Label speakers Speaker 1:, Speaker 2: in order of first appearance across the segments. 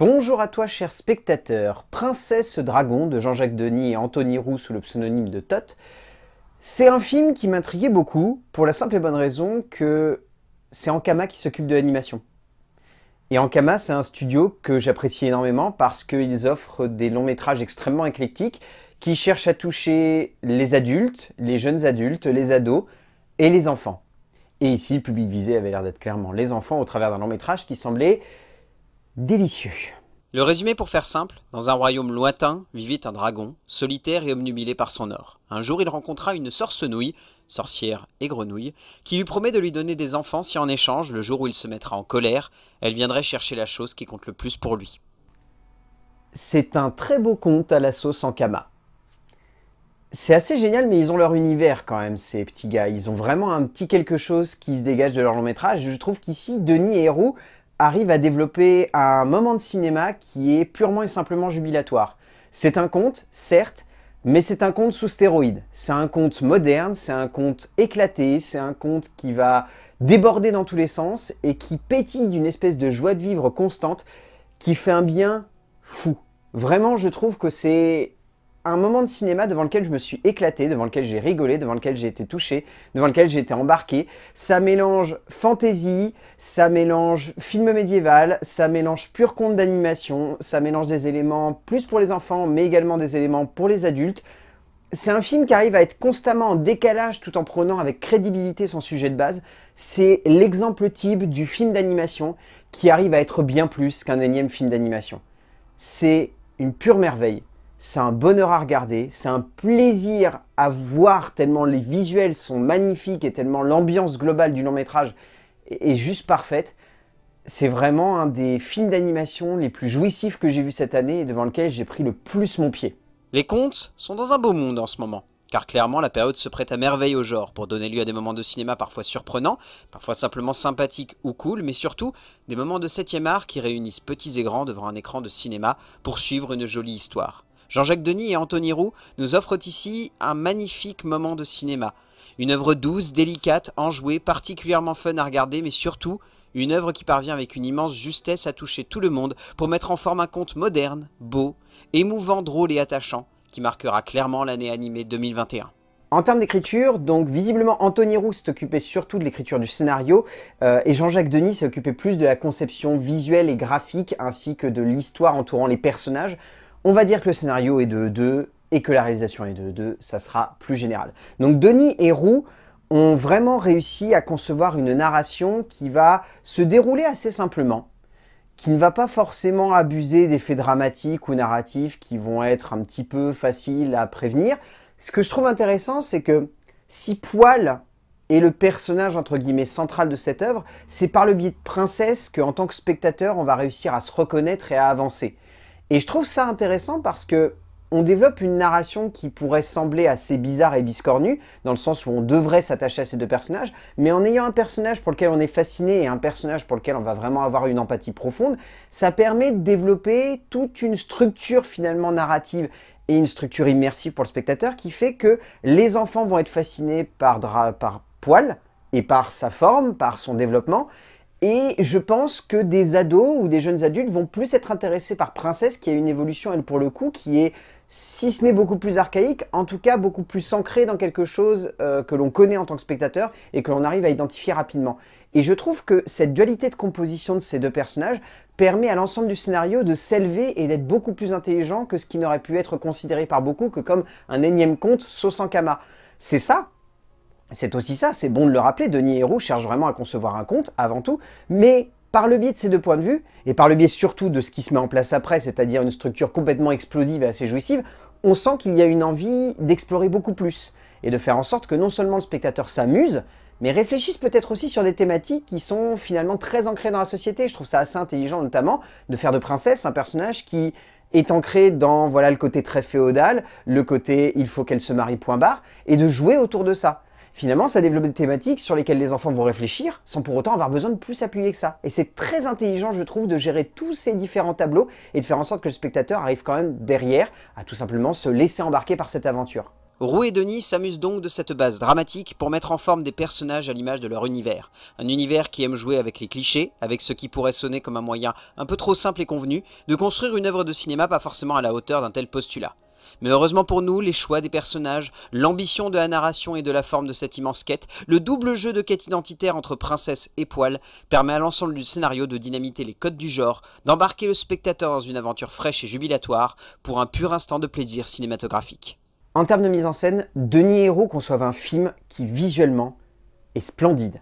Speaker 1: Bonjour à toi cher spectateur, Princesse Dragon de Jean-Jacques Denis et Anthony Roux sous le pseudonyme de Tot. C'est un film qui m'intriguait beaucoup pour la simple et bonne raison que c'est Ankama qui s'occupe de l'animation. Et Ankama c'est un studio que j'apprécie énormément parce qu'ils offrent des longs métrages extrêmement éclectiques qui cherchent à toucher les adultes, les jeunes adultes, les ados et les enfants. Et ici le public visé avait l'air d'être clairement les enfants au travers d'un long métrage qui semblait délicieux. Le résumé pour faire simple, dans un royaume lointain vivait un dragon, solitaire et omnubilé par son or. Un jour il rencontra une sorcenouille, sorcière et grenouille, qui lui promet de lui donner des enfants si en échange, le jour où il se mettra en colère, elle viendrait chercher la chose qui compte le plus pour lui. C'est un très beau conte à la sauce en kama. C'est assez génial, mais ils ont leur univers quand même, ces petits gars. Ils ont vraiment un petit quelque chose qui se dégage de leur long métrage. Je trouve qu'ici, Denis et Héroux arrive à développer un moment de cinéma qui est purement et simplement jubilatoire. C'est un conte, certes, mais c'est un conte sous stéroïde. C'est un conte moderne, c'est un conte éclaté, c'est un conte qui va déborder dans tous les sens et qui pétille d'une espèce de joie de vivre constante qui fait un bien fou. Vraiment, je trouve que c'est un moment de cinéma devant lequel je me suis éclaté, devant lequel j'ai rigolé, devant lequel j'ai été touché, devant lequel j'ai été embarqué. Ça mélange fantasy, ça mélange film médiéval, ça mélange pur conte d'animation, ça mélange des éléments plus pour les enfants, mais également des éléments pour les adultes. C'est un film qui arrive à être constamment en décalage tout en prenant avec crédibilité son sujet de base. C'est l'exemple type du film d'animation qui arrive à être bien plus qu'un énième film d'animation. C'est une pure merveille c'est un bonheur à regarder, c'est un plaisir à voir tellement les visuels sont magnifiques et tellement l'ambiance globale du long métrage est, juste parfaite. C'est vraiment un des films d'animation les plus jouissifs que j'ai vu cette année et devant lequel j'ai pris le plus mon pied. Les contes sont dans un beau monde en ce moment, car clairement la période se prête à merveille au genre pour donner lieu à des moments de cinéma parfois surprenants, parfois simplement sympathiques ou cool, mais surtout des moments de 7 art qui réunissent petits et grands devant un écran de cinéma pour suivre une jolie histoire. Jean-Jacques Denis et Anthony Roux nous offrent ici un magnifique moment de cinéma. Une œuvre douce, délicate, enjouée, particulièrement fun à regarder, mais surtout une œuvre qui parvient avec une immense justesse à toucher tout le monde pour mettre en forme un conte moderne, beau, émouvant, drôle et attachant, qui marquera clairement l'année animée 2021. En termes d'écriture, donc visiblement Anthony Roux s'est occupé surtout de l'écriture du scénario euh, et Jean-Jacques Denis s'est occupé plus de la conception visuelle et graphique ainsi que de l'histoire entourant les personnages. On va dire que le scénario est de 2 et que la réalisation est de 2, ça sera plus général. Donc Denis et Roux ont vraiment réussi à concevoir une narration qui va se dérouler assez simplement, qui ne va pas forcément abuser d'effets dramatiques ou narratifs qui vont être un petit peu faciles à prévenir. Ce que je trouve intéressant, c'est que si Poil est le personnage entre guillemets central de cette œuvre, c'est par le biais de Princesse qu'en tant que spectateur, on va réussir à se reconnaître et à avancer. Et je trouve ça intéressant parce que on développe une narration qui pourrait sembler assez bizarre et biscornue, dans le sens où on devrait s'attacher à ces deux personnages, mais en ayant un personnage pour lequel on est fasciné et un personnage pour lequel on va vraiment avoir une empathie profonde, ça permet de développer toute une structure finalement narrative et une structure immersive pour le spectateur qui fait que les enfants vont être fascinés par, par poil et par sa forme, par son développement, et je pense que des ados ou des jeunes adultes vont plus être intéressés par Princesse, qui a une évolution, elle, pour le coup, qui est, si ce n'est beaucoup plus archaïque, en tout cas beaucoup plus ancrée dans quelque chose euh, que l'on connaît en tant que spectateur et que l'on arrive à identifier rapidement. Et je trouve que cette dualité de composition de ces deux personnages permet à l'ensemble du scénario de s'élever et d'être beaucoup plus intelligent que ce qui n'aurait pu être considéré par beaucoup que comme un énième conte sauce C'est ça, c'est aussi ça, c'est bon de le rappeler, Denis Héroux cherche vraiment à concevoir un conte, avant tout, mais par le biais de ces deux points de vue, et par le biais surtout de ce qui se met en place après, c'est-à-dire une structure complètement explosive et assez jouissive, on sent qu'il y a une envie d'explorer beaucoup plus, et de faire en sorte que non seulement le spectateur s'amuse, mais réfléchisse peut-être aussi sur des thématiques qui sont finalement très ancrées dans la société. Je trouve ça assez intelligent notamment de faire de Princesse un personnage qui est ancré dans voilà le côté très féodal, le côté il faut qu'elle se marie point barre, et de jouer autour de ça. Finalement, ça développe des thématiques sur lesquelles les enfants vont réfléchir sans pour autant avoir besoin de plus appuyer que ça. Et c'est très intelligent, je trouve, de gérer tous ces différents tableaux et de faire en sorte que le spectateur arrive quand même derrière à tout simplement se laisser embarquer par cette aventure. Roux et Denis s'amusent donc de cette base dramatique pour mettre en forme des personnages à l'image de leur univers. Un univers qui aime jouer avec les clichés, avec ce qui pourrait sonner comme un moyen un peu trop simple et convenu, de construire une œuvre de cinéma pas forcément à la hauteur d'un tel postulat. Mais heureusement pour nous, les choix des personnages, l'ambition de la narration et de la forme de cette immense quête, le double jeu de quête identitaire entre princesse et poil permet à l'ensemble du scénario de dynamiter les codes du genre, d'embarquer le spectateur dans une aventure fraîche et jubilatoire pour un pur instant de plaisir cinématographique. En termes de mise en scène, Denis Hérault conçoit un film qui visuellement est splendide.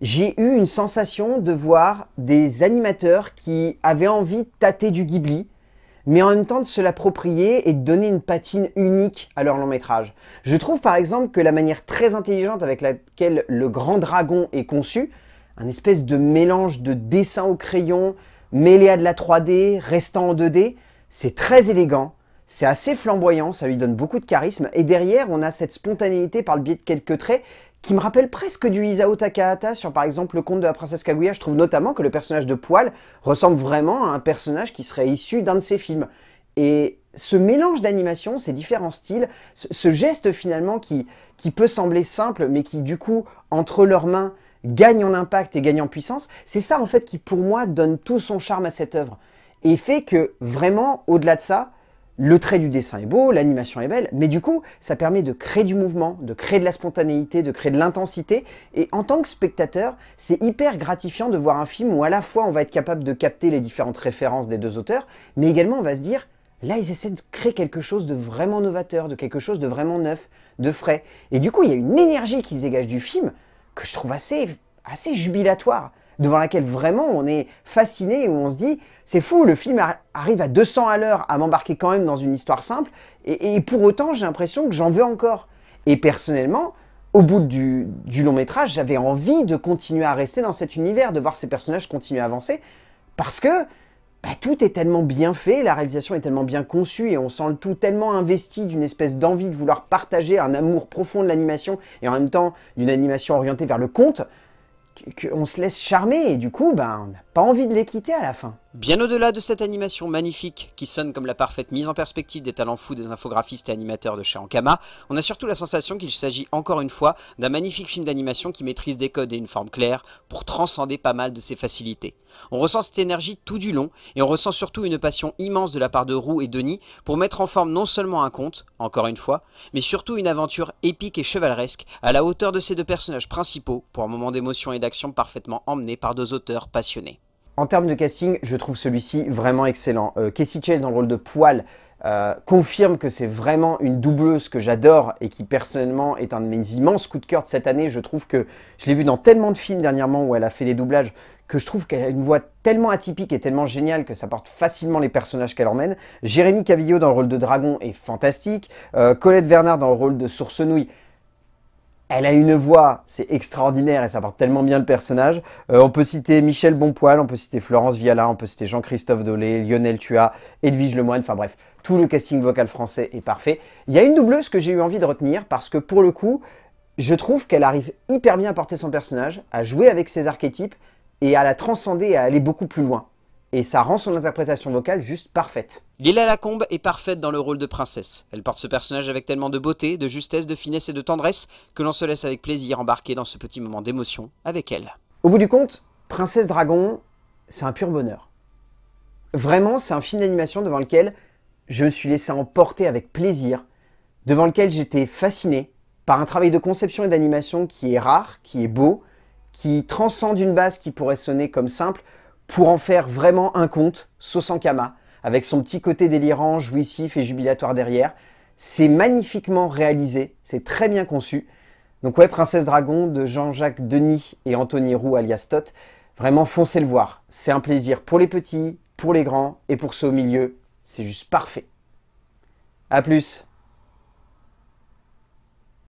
Speaker 1: J'ai eu une sensation de voir des animateurs qui avaient envie de tâter du Ghibli, mais en même temps de se l'approprier et de donner une patine unique à leur long métrage. Je trouve par exemple que la manière très intelligente avec laquelle le grand dragon est conçu, un espèce de mélange de dessin au crayon, mêlé à de la 3D, restant en 2D, c'est très élégant, c'est assez flamboyant, ça lui donne beaucoup de charisme, et derrière on a cette spontanéité par le biais de quelques traits qui me rappelle presque du Isao Takahata sur par exemple le conte de la princesse Kaguya. Je trouve notamment que le personnage de Poil ressemble vraiment à un personnage qui serait issu d'un de ses films. Et ce mélange d'animation, ces différents styles, ce, geste finalement qui, qui peut sembler simple, mais qui du coup, entre leurs mains, gagne en impact et gagne en puissance, c'est ça en fait qui pour moi donne tout son charme à cette œuvre. Et fait que vraiment, au-delà de ça, le trait du dessin est beau, l'animation est belle, mais du coup, ça permet de créer du mouvement, de créer de la spontanéité, de créer de l'intensité. Et en tant que spectateur, c'est hyper gratifiant de voir un film où à la fois on va être capable de capter les différentes références des deux auteurs, mais également on va se dire, là ils essaient de créer quelque chose de vraiment novateur, de quelque chose de vraiment neuf, de frais. Et du coup, il y a une énergie qui se dégage du film que je trouve assez, assez jubilatoire devant laquelle vraiment on est fasciné, où on se dit, c'est fou, le film arrive à 200 à l'heure à m'embarquer quand même dans une histoire simple, et, pour autant j'ai l'impression que j'en veux encore. Et personnellement, au bout du, long métrage, j'avais envie de continuer à rester dans cet univers, de voir ces personnages continuer à avancer, parce que bah, tout est tellement bien fait, la réalisation est tellement bien conçue et on sent le tout tellement investi d'une espèce d'envie de vouloir partager un amour profond de l'animation et en même temps d'une animation orientée vers le conte qu'on se laisse charmer et du coup, ben, pas envie de les quitter à la fin. Bien au-delà de cette animation magnifique, qui sonne comme la parfaite mise en perspective des talents fous des infographistes et animateurs de chez Ankama, on a surtout la sensation qu'il s'agit encore une fois d'un magnifique film d'animation qui maîtrise des codes et une forme claire pour transcender pas mal de ses facilités. On ressent cette énergie tout du long, et on ressent surtout une passion immense de la part de Roux et Denis pour mettre en forme non seulement un conte, encore une fois, mais surtout une aventure épique et chevaleresque à la hauteur de ces deux personnages principaux pour un moment d'émotion et d'action parfaitement emmené par deux auteurs passionnés. En termes de casting, je trouve celui-ci vraiment excellent. Euh, Casey Chase dans le rôle de Poil euh, confirme que c'est vraiment une doubleuse que j'adore et qui personnellement est un de mes immenses coups de cœur de cette année. Je trouve que je l'ai vu dans tellement de films dernièrement où elle a fait des doublages que je trouve qu'elle a une voix tellement atypique et tellement géniale que ça porte facilement les personnages qu'elle emmène. Jérémy Cavillot dans le rôle de Dragon est fantastique. Euh, Colette Bernard dans le rôle de Sourcenouille elle a une voix, c'est extraordinaire et ça porte tellement bien le personnage. Euh, on peut citer Michel Bonpoil, on peut citer Florence Viala, on peut citer Jean-Christophe Dolé, Lionel Tua, Edwige Lemoine, enfin bref, tout le casting vocal français est parfait. Il y a une doubleuse que j'ai eu envie de retenir parce que pour le coup, je trouve qu'elle arrive hyper bien à porter son personnage, à jouer avec ses archétypes et à la transcender et à aller beaucoup plus loin et ça rend son interprétation vocale juste parfaite. Lila Lacombe est parfaite dans le rôle de princesse. Elle porte ce personnage avec tellement de beauté, de justesse, de finesse et de tendresse que l'on se laisse avec plaisir embarquer dans ce petit moment d'émotion avec elle. Au bout du compte, Princesse Dragon, c'est un pur bonheur. Vraiment, c'est un film d'animation devant lequel je me suis laissé emporter avec plaisir, devant lequel j'étais fasciné par un travail de conception et d'animation qui est rare, qui est beau, qui transcende une base qui pourrait sonner comme simple, pour en faire vraiment un conte, Sosankama, avec son petit côté délirant, jouissif et jubilatoire derrière. C'est magnifiquement réalisé, c'est très bien conçu. Donc ouais, Princesse Dragon de Jean-Jacques Denis et Anthony Roux alias Tot, vraiment foncez le voir. C'est un plaisir pour les petits, pour les grands et pour ceux au milieu. C'est juste parfait. A plus